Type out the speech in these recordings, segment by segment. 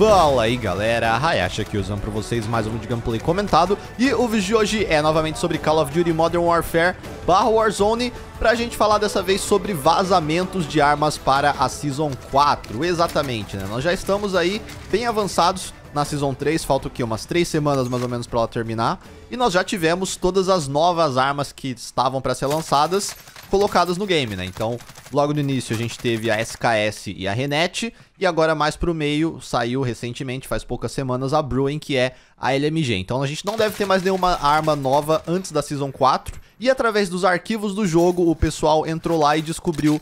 Fala aí galera, Hayashi aqui usando pra vocês mais um de gameplay comentado E o vídeo de hoje é novamente sobre Call of Duty Modern Warfare barra Warzone Pra gente falar dessa vez sobre vazamentos de armas para a Season 4 Exatamente, né? Nós já estamos aí bem avançados na Season 3. Falta o quê? Umas 3 semanas mais ou menos pra ela terminar. E nós já tivemos todas as novas armas que estavam pra ser lançadas colocadas no game, né? Então, logo no início a gente teve a SKS e a Renet, e agora mais pro meio saiu recentemente, faz poucas semanas, a Bruin, que é a LMG. Então a gente não deve ter mais nenhuma arma nova antes da Season 4, e através dos arquivos do jogo, o pessoal entrou lá e descobriu uh,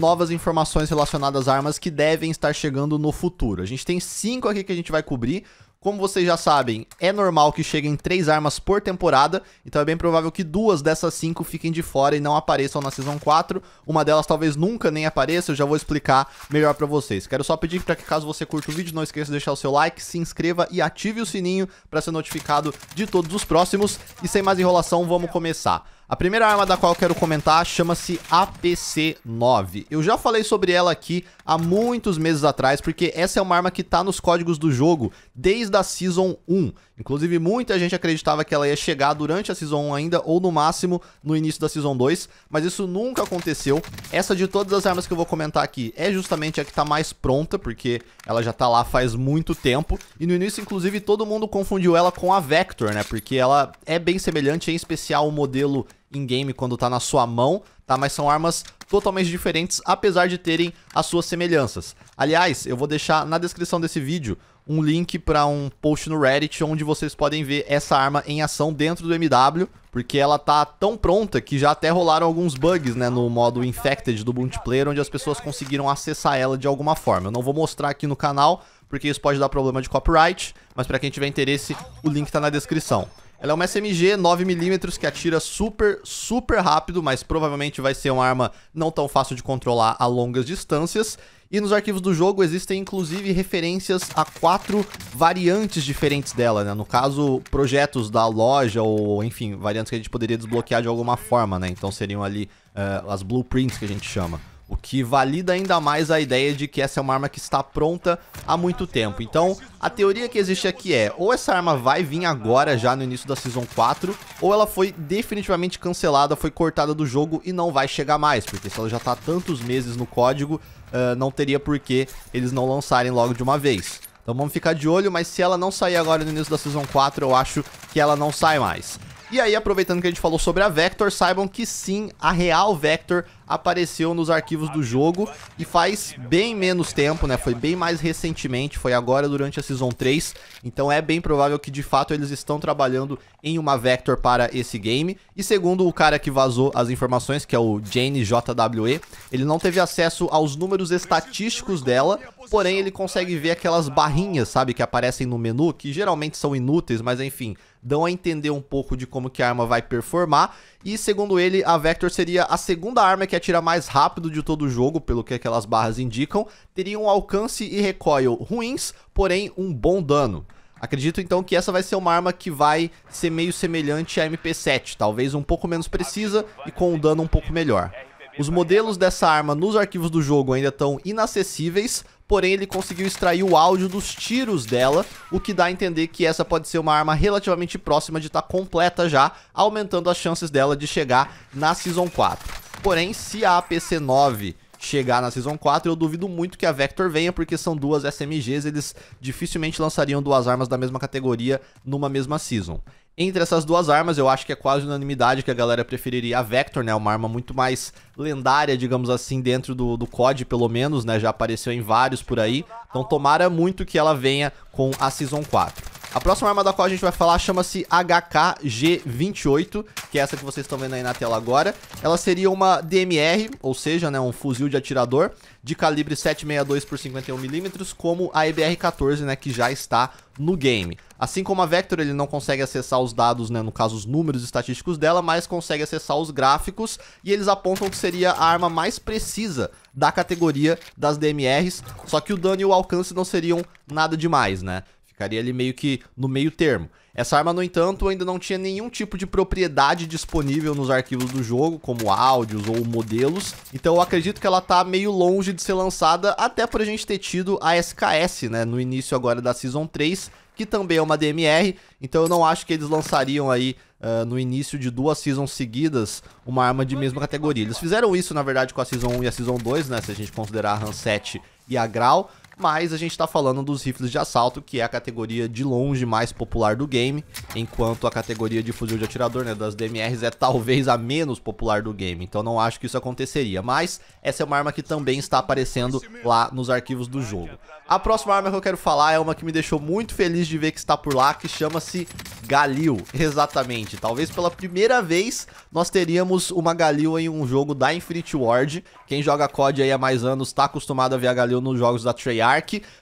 novas informações relacionadas às armas que devem estar chegando no futuro. A gente tem cinco aqui que a gente vai cobrir. Como vocês já sabem, é normal que cheguem três armas por temporada, então é bem provável que duas dessas cinco fiquem de fora e não apareçam na Season 4. Uma delas talvez nunca nem apareça, eu já vou explicar melhor pra vocês. Quero só pedir para que caso você curta o vídeo, não esqueça de deixar o seu like, se inscreva e ative o sininho para ser notificado de todos os próximos. E sem mais enrolação, vamos começar. A primeira arma da qual quero comentar chama-se APC-9. Eu já falei sobre ela aqui há muitos meses atrás, porque essa é uma arma que tá nos códigos do jogo desde a Season 1. Inclusive, muita gente acreditava que ela ia chegar durante a Season 1 ainda, ou no máximo no início da Season 2, mas isso nunca aconteceu. Essa de todas as armas que eu vou comentar aqui é justamente a que tá mais pronta, porque ela já tá lá faz muito tempo. E no início, inclusive, todo mundo confundiu ela com a Vector, né? Porque ela é bem semelhante, em especial o modelo in-game quando tá na sua mão, tá? Mas são armas totalmente diferentes, apesar de terem as suas semelhanças. Aliás, eu vou deixar na descrição desse vídeo um link para um post no Reddit onde vocês podem ver essa arma em ação dentro do MW, porque ela tá tão pronta que já até rolaram alguns bugs, né, no modo Infected do multiplayer, onde as pessoas conseguiram acessar ela de alguma forma. Eu não vou mostrar aqui no canal, porque isso pode dar problema de copyright, mas para quem tiver interesse, o link tá na descrição. Ela é uma SMG 9mm que atira super, super rápido, mas provavelmente vai ser uma arma não tão fácil de controlar a longas distâncias. E nos arquivos do jogo existem inclusive referências a quatro variantes diferentes dela, né? No caso, projetos da loja ou, enfim, variantes que a gente poderia desbloquear de alguma forma, né? Então seriam ali uh, as blueprints que a gente chama. O que valida ainda mais a ideia de que essa é uma arma que está pronta há muito tempo. Então, a teoria que existe aqui é, ou essa arma vai vir agora já no início da Season 4, ou ela foi definitivamente cancelada, foi cortada do jogo e não vai chegar mais, porque se ela já está tantos meses no código, uh, não teria porquê eles não lançarem logo de uma vez. Então vamos ficar de olho, mas se ela não sair agora no início da Season 4, eu acho que ela não sai mais. E aí, aproveitando que a gente falou sobre a Vector, saibam que sim, a real Vector apareceu nos arquivos do jogo e faz bem menos tempo, né? Foi bem mais recentemente, foi agora durante a Season 3. Então é bem provável que de fato eles estão trabalhando em uma Vector para esse game. E segundo o cara que vazou as informações, que é o Jane JWE, ele não teve acesso aos números estatísticos dela, porém ele consegue ver aquelas barrinhas, sabe, que aparecem no menu, que geralmente são inúteis, mas enfim, dão a entender um pouco de como que a arma vai performar. E segundo ele, a Vector seria a segunda arma que a atira mais rápido de todo o jogo, pelo que aquelas barras indicam, teria um alcance e recoil ruins, porém um bom dano. Acredito então que essa vai ser uma arma que vai ser meio semelhante à MP7, talvez um pouco menos precisa e com um dano um pouco melhor. Os modelos dessa arma nos arquivos do jogo ainda estão inacessíveis, porém ele conseguiu extrair o áudio dos tiros dela, o que dá a entender que essa pode ser uma arma relativamente próxima de estar tá completa já, aumentando as chances dela de chegar na Season 4. Porém, se a APC-9 chegar na Season 4, eu duvido muito que a Vector venha, porque são duas SMGs, eles dificilmente lançariam duas armas da mesma categoria numa mesma Season. Entre essas duas armas, eu acho que é quase unanimidade que a galera preferiria a Vector, né? Uma arma muito mais lendária, digamos assim, dentro do, do COD, pelo menos, né? Já apareceu em vários por aí. Então tomara muito que ela venha com a Season 4. A próxima arma da qual a gente vai falar chama-se HKG28, que é essa que vocês estão vendo aí na tela agora. Ela seria uma DMR, ou seja, né, um fuzil de atirador de calibre 7.62 por 51mm, como a EBR-14, né, que já está no game. Assim como a Vector, ele não consegue acessar os dados, né, no caso os números estatísticos dela, mas consegue acessar os gráficos e eles apontam que seria a arma mais precisa da categoria das DMRs, só que o dano e o alcance não seriam nada demais, né? Ficaria ali meio que no meio termo. Essa arma, no entanto, ainda não tinha nenhum tipo de propriedade disponível nos arquivos do jogo, como áudios ou modelos, então eu acredito que ela tá meio longe de ser lançada, até por a gente ter tido a SKS, né, no início agora da Season 3, que também é uma DMR, então eu não acho que eles lançariam aí uh, no início de duas seasons seguidas uma arma de mesma categoria. Eles fizeram isso, na verdade, com a Season 1 e a Season 2, né, se a gente considerar a Han 7 e a Grau, mas a gente está falando dos rifles de assalto, que é a categoria de longe mais popular do game, enquanto a categoria de fuzil de atirador, né, das DMRs, é talvez a menos popular do game, então não acho que isso aconteceria, mas essa é uma arma que também está aparecendo lá nos arquivos do jogo. A próxima arma que eu quero falar é uma que me deixou muito feliz de ver que está por lá, que chama-se Galil, exatamente, talvez pela primeira vez nós teríamos uma Galil em um jogo da Infinity Ward, quem joga COD aí há mais anos está acostumado a ver a Galil nos jogos da Treyarch,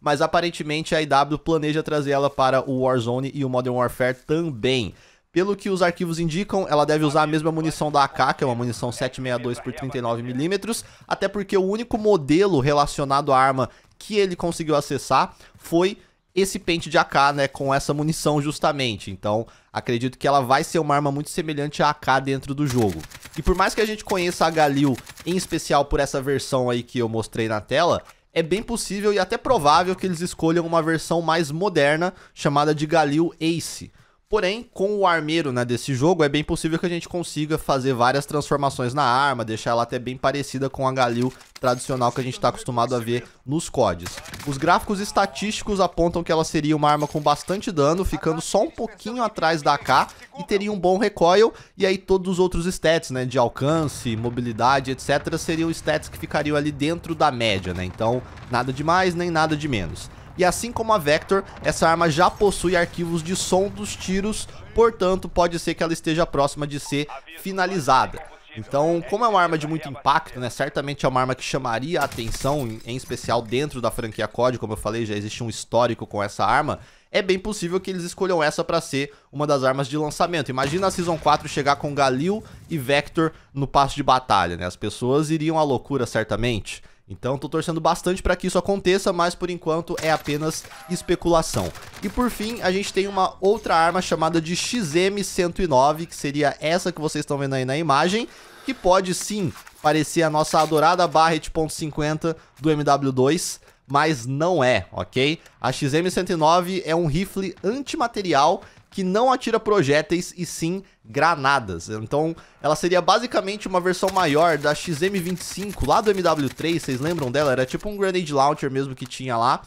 mas aparentemente a IW planeja trazer ela para o Warzone e o Modern Warfare também. Pelo que os arquivos indicam, ela deve usar a mesma munição da AK, que é uma munição 7.62 por 39mm, até porque o único modelo relacionado à arma que ele conseguiu acessar foi esse pente de AK, né, com essa munição justamente. Então, acredito que ela vai ser uma arma muito semelhante à AK dentro do jogo. E por mais que a gente conheça a Galil, em especial por essa versão aí que eu mostrei na tela, é bem possível e até provável que eles escolham uma versão mais moderna chamada de Galil Ace, Porém, com o armeiro né, desse jogo, é bem possível que a gente consiga fazer várias transformações na arma, deixar ela até bem parecida com a Galil tradicional que a gente está acostumado a ver nos CODs. Os gráficos estatísticos apontam que ela seria uma arma com bastante dano, ficando só um pouquinho atrás da AK e teria um bom recoil, e aí todos os outros stats, né, de alcance, mobilidade, etc, seriam stats que ficariam ali dentro da média, né, então nada de mais nem nada de menos e assim como a Vector, essa arma já possui arquivos de som dos tiros, portanto pode ser que ela esteja próxima de ser finalizada. Então, como é uma arma de muito impacto, né, certamente é uma arma que chamaria a atenção, em especial dentro da franquia COD, como eu falei, já existe um histórico com essa arma, é bem possível que eles escolham essa para ser uma das armas de lançamento. Imagina a Season 4 chegar com Galil e Vector no passo de batalha, né? As pessoas iriam à loucura certamente. Então tô torcendo bastante para que isso aconteça, mas por enquanto é apenas especulação. E por fim, a gente tem uma outra arma chamada de XM109, que seria essa que vocês estão vendo aí na imagem, que pode sim parecer a nossa adorada .50 do MW2, mas não é, ok? A XM109 é um rifle antimaterial que não atira projéteis e sim granadas. Então, ela seria basicamente uma versão maior da XM25 lá do MW3, vocês lembram dela? Era tipo um grenade launcher mesmo que tinha lá.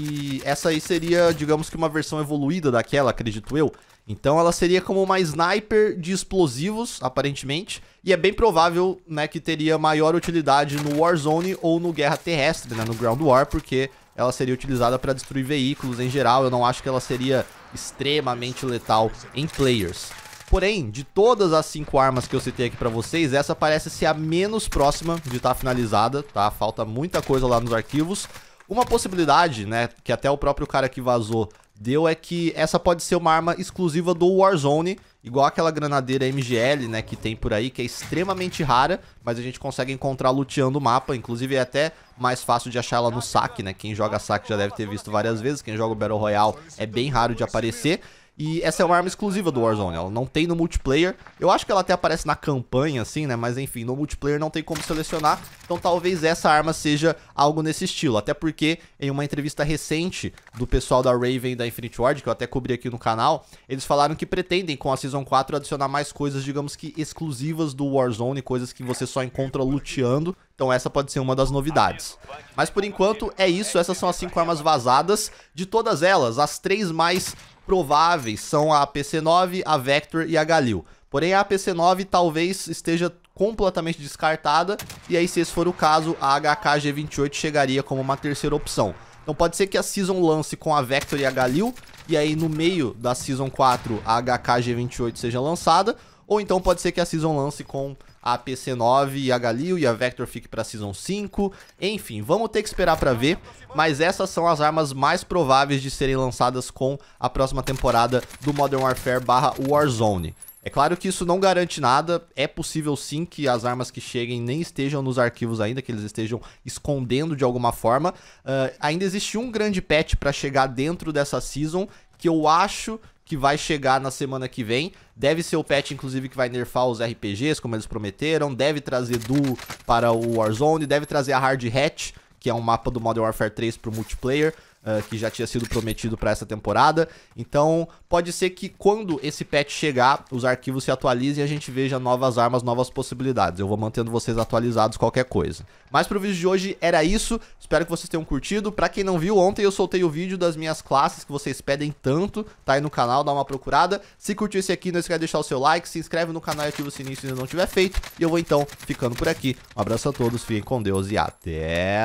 E essa aí seria, digamos que uma versão evoluída daquela, acredito eu. Então ela seria como uma sniper de explosivos, aparentemente, e é bem provável, né, que teria maior utilidade no Warzone ou no Guerra Terrestre, né, no Ground War, porque ela seria utilizada para destruir veículos em geral. Eu não acho que ela seria extremamente letal em players. Porém, de todas as cinco armas que eu citei aqui pra vocês, essa parece ser a menos próxima de estar tá finalizada, tá? Falta muita coisa lá nos arquivos. Uma possibilidade, né, que até o próprio cara que vazou deu é que essa pode ser uma arma exclusiva do Warzone, igual aquela granadeira MGL, né, que tem por aí, que é extremamente rara, mas a gente consegue encontrar luteando o mapa, inclusive é até mais fácil de achar ela no saque, né, quem joga saque já deve ter visto várias vezes, quem joga o Battle Royale é bem raro de aparecer, e essa é uma arma exclusiva do Warzone, ela não tem no multiplayer. Eu acho que ela até aparece na campanha, assim, né? Mas enfim, no multiplayer não tem como selecionar. Então talvez essa arma seja algo nesse estilo. Até porque em uma entrevista recente do pessoal da Raven e da Infinite Ward, que eu até cobri aqui no canal, eles falaram que pretendem com a Season 4 adicionar mais coisas, digamos que exclusivas do Warzone, coisas que você só encontra luteando. Então essa pode ser uma das novidades. Mas por enquanto é isso, essas são as cinco armas vazadas. De todas elas, as três mais prováveis são a PC-9, a Vector e a Galil. Porém a PC-9 talvez esteja completamente descartada, e aí se esse for o caso, a HK-G28 chegaria como uma terceira opção. Então pode ser que a Season lance com a Vector e a Galil, e aí no meio da Season 4 a HK-G28 seja lançada, ou então pode ser que a Season lance com a PC9 e a Galil e a Vector fique pra Season 5. Enfim, vamos ter que esperar pra ver, mas essas são as armas mais prováveis de serem lançadas com a próxima temporada do Modern Warfare barra Warzone. É claro que isso não garante nada, é possível sim que as armas que cheguem nem estejam nos arquivos ainda, que eles estejam escondendo de alguma forma. Uh, ainda existe um grande patch para chegar dentro dessa season, que eu acho que vai chegar na semana que vem. Deve ser o patch, inclusive, que vai nerfar os RPGs, como eles prometeram. Deve trazer duo para o Warzone, deve trazer a Hard Hat, que é um mapa do Modern Warfare 3 para o multiplayer uh, que já tinha sido prometido para essa temporada. Então, pode ser que quando esse patch chegar, os arquivos se atualizem e a gente veja novas armas, novas possibilidades. Eu vou mantendo vocês atualizados qualquer coisa. Mas pro vídeo de hoje era isso. Espero que vocês tenham curtido. Para quem não viu, ontem eu soltei o vídeo das minhas classes que vocês pedem tanto. Tá aí no canal, dá uma procurada. Se curtiu esse aqui, não esquece de deixar o seu like, se inscreve no canal e ativa o sininho se ainda não tiver feito. E eu vou então ficando por aqui. Um abraço a todos, fiquem com Deus e até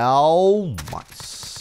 mais.